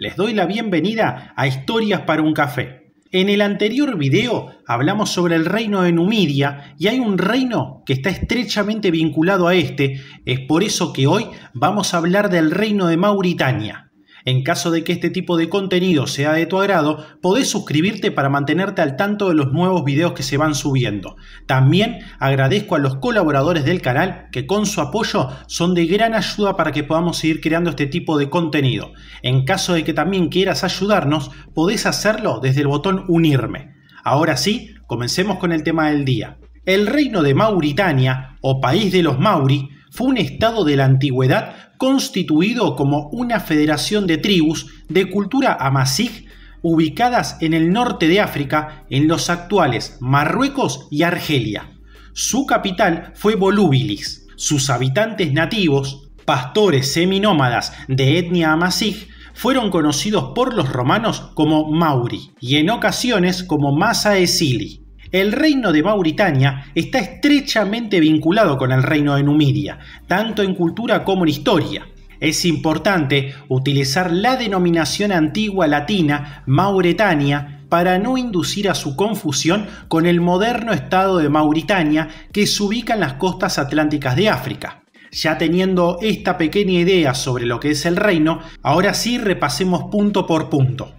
Les doy la bienvenida a Historias para un café. En el anterior video hablamos sobre el reino de Numidia y hay un reino que está estrechamente vinculado a este, es por eso que hoy vamos a hablar del reino de Mauritania. En caso de que este tipo de contenido sea de tu agrado, podés suscribirte para mantenerte al tanto de los nuevos videos que se van subiendo. También agradezco a los colaboradores del canal que con su apoyo son de gran ayuda para que podamos seguir creando este tipo de contenido. En caso de que también quieras ayudarnos, podés hacerlo desde el botón unirme. Ahora sí, comencemos con el tema del día. El reino de Mauritania, o país de los Mauri, fue un estado de la antigüedad constituido como una federación de tribus de cultura amazigh ubicadas en el norte de África, en los actuales Marruecos y Argelia. Su capital fue Volubilis. Sus habitantes nativos, pastores seminómadas de etnia amazigh, fueron conocidos por los romanos como Mauri y en ocasiones como masaesili. El reino de Mauritania está estrechamente vinculado con el reino de Numidia, tanto en cultura como en historia. Es importante utilizar la denominación antigua latina Mauretania para no inducir a su confusión con el moderno estado de Mauritania que se ubica en las costas atlánticas de África. Ya teniendo esta pequeña idea sobre lo que es el reino, ahora sí repasemos punto por punto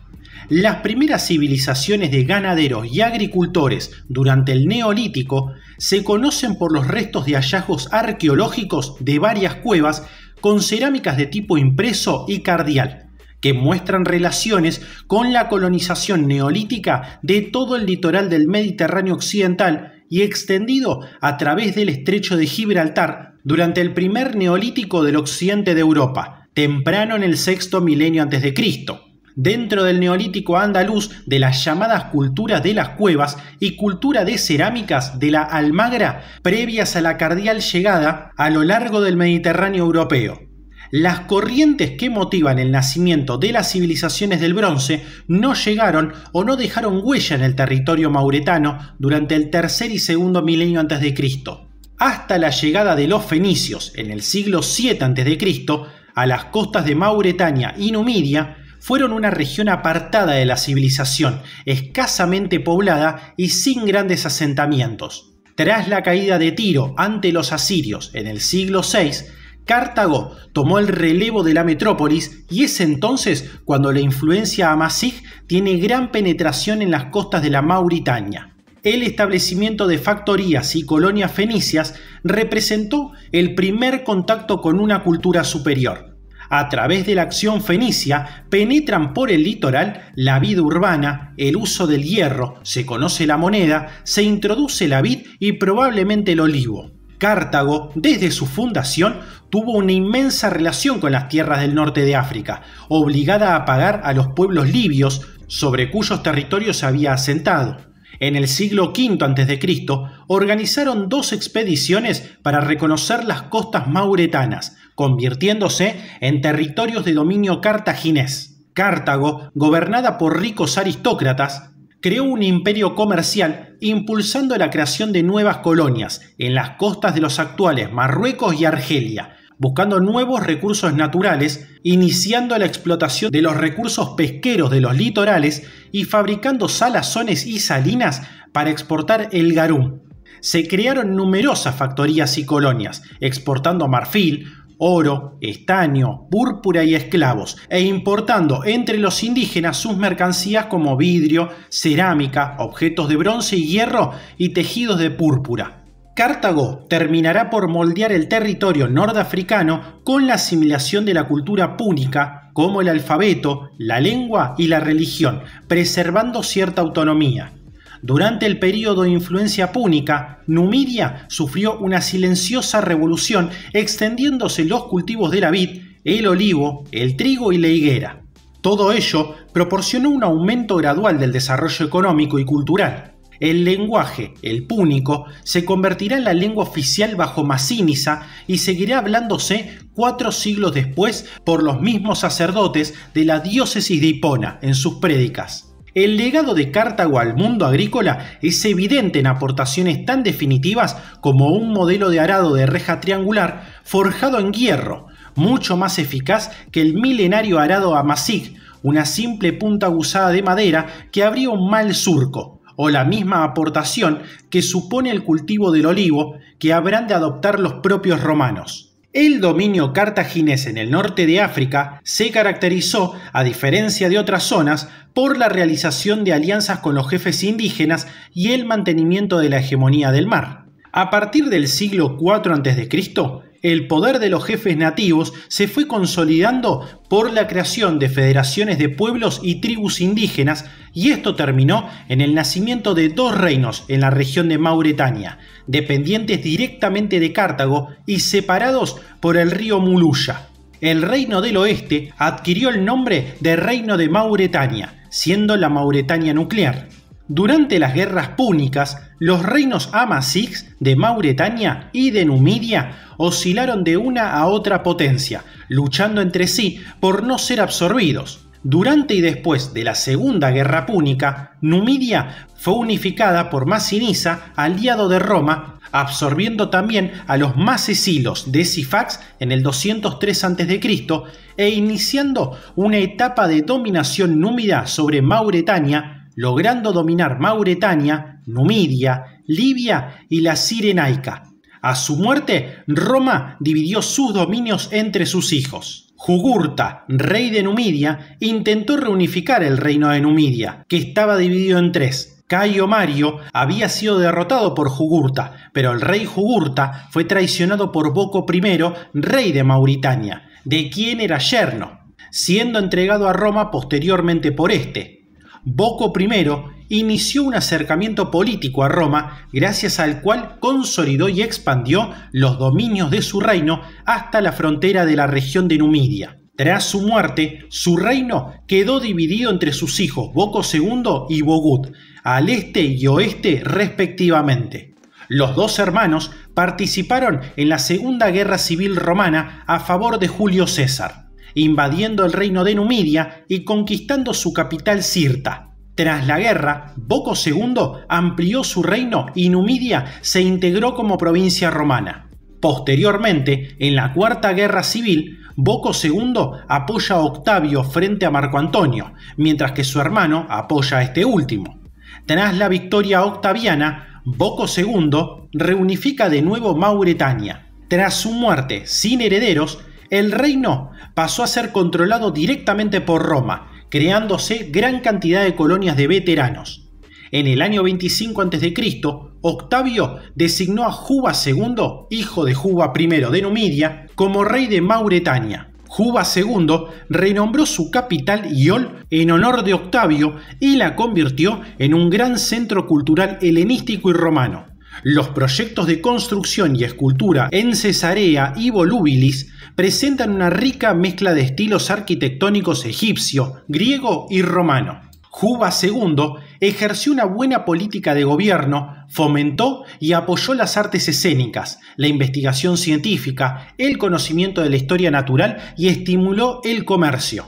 las primeras civilizaciones de ganaderos y agricultores durante el Neolítico se conocen por los restos de hallazgos arqueológicos de varias cuevas con cerámicas de tipo impreso y cardial, que muestran relaciones con la colonización neolítica de todo el litoral del Mediterráneo occidental y extendido a través del estrecho de Gibraltar durante el primer neolítico del occidente de Europa, temprano en el sexto milenio antes de Cristo dentro del neolítico andaluz de las llamadas culturas de las cuevas y cultura de cerámicas de la Almagra previas a la cardial llegada a lo largo del Mediterráneo europeo. Las corrientes que motivan el nacimiento de las civilizaciones del bronce no llegaron o no dejaron huella en el territorio mauretano durante el tercer y segundo milenio antes de Cristo. Hasta la llegada de los fenicios en el siglo VII a.C., a las costas de Mauretania y Numidia, fueron una región apartada de la civilización, escasamente poblada y sin grandes asentamientos. Tras la caída de Tiro ante los asirios en el siglo VI, Cartago tomó el relevo de la metrópolis y es entonces cuando la influencia amazigh tiene gran penetración en las costas de la Mauritania. El establecimiento de factorías y colonias fenicias representó el primer contacto con una cultura superior, a través de la acción fenicia, penetran por el litoral la vida urbana, el uso del hierro, se conoce la moneda, se introduce la vid y probablemente el olivo. Cartago, desde su fundación, tuvo una inmensa relación con las tierras del norte de África, obligada a pagar a los pueblos libios sobre cuyos territorios se había asentado. En el siglo V a.C., organizaron dos expediciones para reconocer las costas mauretanas, convirtiéndose en territorios de dominio cartaginés. Cartago, gobernada por ricos aristócratas, creó un imperio comercial impulsando la creación de nuevas colonias en las costas de los actuales Marruecos y Argelia, buscando nuevos recursos naturales, iniciando la explotación de los recursos pesqueros de los litorales y fabricando salazones y salinas para exportar el garum. Se crearon numerosas factorías y colonias, exportando marfil, oro, estaño, púrpura y esclavos, e importando entre los indígenas sus mercancías como vidrio, cerámica, objetos de bronce y hierro y tejidos de púrpura. Cártago terminará por moldear el territorio nordafricano con la asimilación de la cultura púnica, como el alfabeto, la lengua y la religión, preservando cierta autonomía. Durante el período de influencia púnica, Numidia sufrió una silenciosa revolución extendiéndose los cultivos de la vid, el olivo, el trigo y la higuera. Todo ello proporcionó un aumento gradual del desarrollo económico y cultural. El lenguaje, el púnico, se convertirá en la lengua oficial bajo Masinisa y seguirá hablándose cuatro siglos después por los mismos sacerdotes de la diócesis de Hipona en sus prédicas. El legado de Cartago al mundo agrícola es evidente en aportaciones tan definitivas como un modelo de arado de reja triangular forjado en hierro, mucho más eficaz que el milenario arado a Masig, una simple punta aguzada de madera que abría un mal surco, o la misma aportación que supone el cultivo del olivo que habrán de adoptar los propios romanos. El dominio cartaginés en el norte de África se caracterizó, a diferencia de otras zonas, por la realización de alianzas con los jefes indígenas y el mantenimiento de la hegemonía del mar. A partir del siglo IV a.C., el poder de los jefes nativos se fue consolidando por la creación de federaciones de pueblos y tribus indígenas y esto terminó en el nacimiento de dos reinos en la región de Mauretania, dependientes directamente de Cartago y separados por el río Muluya. El reino del oeste adquirió el nombre de Reino de Mauretania, siendo la Mauretania nuclear. Durante las guerras púnicas, los reinos amasigs de Mauretania y de Numidia oscilaron de una a otra potencia, luchando entre sí por no ser absorbidos. Durante y después de la Segunda Guerra Púnica, Numidia fue unificada por Masinisa, aliado de Roma, absorbiendo también a los Masesilos de Sifax en el 203 a.C. e iniciando una etapa de dominación númida sobre Mauretania logrando dominar Mauretania, Numidia, Libia y la Sirenaica. A su muerte, Roma dividió sus dominios entre sus hijos. Jugurta, rey de Numidia, intentó reunificar el reino de Numidia, que estaba dividido en tres. Caio Mario había sido derrotado por Jugurta, pero el rey Jugurta fue traicionado por Boco I, rey de Mauritania, de quien era yerno, siendo entregado a Roma posteriormente por este, Boco I inició un acercamiento político a Roma, gracias al cual consolidó y expandió los dominios de su reino hasta la frontera de la región de Numidia. Tras su muerte, su reino quedó dividido entre sus hijos Boco II y Bogut, al este y oeste respectivamente. Los dos hermanos participaron en la Segunda Guerra Civil Romana a favor de Julio César invadiendo el reino de Numidia y conquistando su capital Cirta. Tras la guerra, Boco II amplió su reino y Numidia se integró como provincia romana. Posteriormente, en la Cuarta Guerra Civil, Boco II apoya a Octavio frente a Marco Antonio, mientras que su hermano apoya a este último. Tras la victoria octaviana, Boco II reunifica de nuevo Mauretania. Tras su muerte sin herederos, el reino pasó a ser controlado directamente por Roma, creándose gran cantidad de colonias de veteranos. En el año 25 a.C., Octavio designó a Juba II, hijo de Juba I de Numidia, como rey de Mauretania. Juba II renombró su capital Iol en honor de Octavio y la convirtió en un gran centro cultural helenístico y romano. Los proyectos de construcción y escultura en Cesarea y Volubilis presentan una rica mezcla de estilos arquitectónicos egipcio, griego y romano. Juba II ejerció una buena política de gobierno, fomentó y apoyó las artes escénicas, la investigación científica, el conocimiento de la historia natural y estimuló el comercio.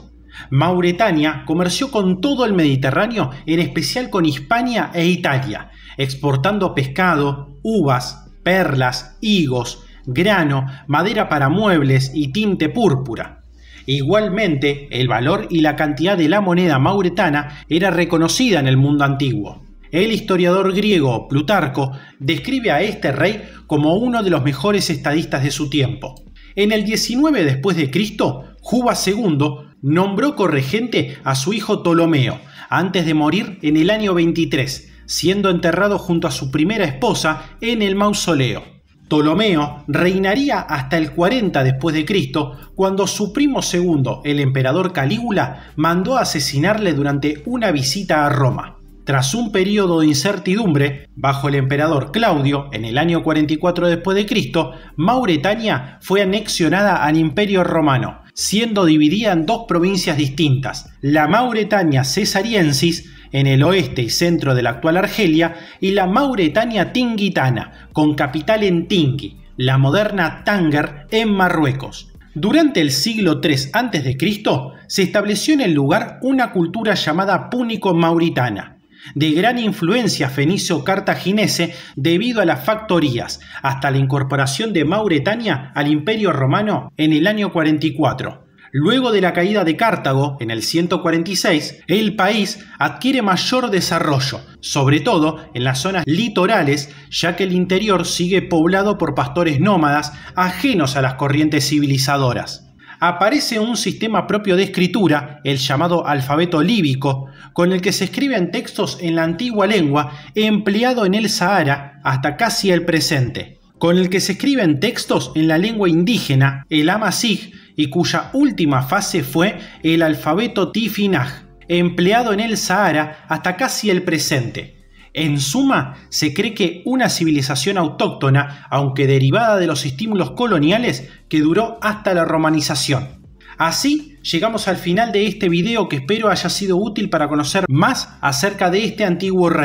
Mauretania comerció con todo el Mediterráneo, en especial con Hispania e Italia, exportando pescado, uvas, perlas, higos, grano, madera para muebles y tinte púrpura. Igualmente, el valor y la cantidad de la moneda mauretana era reconocida en el mundo antiguo. El historiador griego Plutarco describe a este rey como uno de los mejores estadistas de su tiempo. En el 19 después de Cristo, Juba II nombró corregente a su hijo Ptolomeo, antes de morir en el año 23, siendo enterrado junto a su primera esposa en el mausoleo. Ptolomeo reinaría hasta el 40 después de Cristo, cuando su primo segundo, el emperador Calígula, mandó a asesinarle durante una visita a Roma. Tras un periodo de incertidumbre, bajo el emperador Claudio, en el año 44 después de Cristo, Mauretania fue anexionada al Imperio Romano, siendo dividida en dos provincias distintas, la Mauretania cesariensis en el oeste y centro de la actual Argelia, y la Mauretania Tingitana, con capital en Tingui, la moderna Tánger, en Marruecos. Durante el siglo III a.C. se estableció en el lugar una cultura llamada púnico-mauritana, de gran influencia fenicio-cartaginese debido a las factorías, hasta la incorporación de Mauretania al Imperio Romano en el año 44. Luego de la caída de Cartago en el 146, el país adquiere mayor desarrollo, sobre todo en las zonas litorales, ya que el interior sigue poblado por pastores nómadas ajenos a las corrientes civilizadoras aparece un sistema propio de escritura, el llamado alfabeto líbico, con el que se escriben textos en la antigua lengua empleado en el Sahara hasta casi el presente, con el que se escriben textos en la lengua indígena, el amazigh, y cuya última fase fue el alfabeto Tifinagh, empleado en el Sahara hasta casi el presente. En suma, se cree que una civilización autóctona, aunque derivada de los estímulos coloniales, que duró hasta la romanización. Así, llegamos al final de este video que espero haya sido útil para conocer más acerca de este antiguo rey.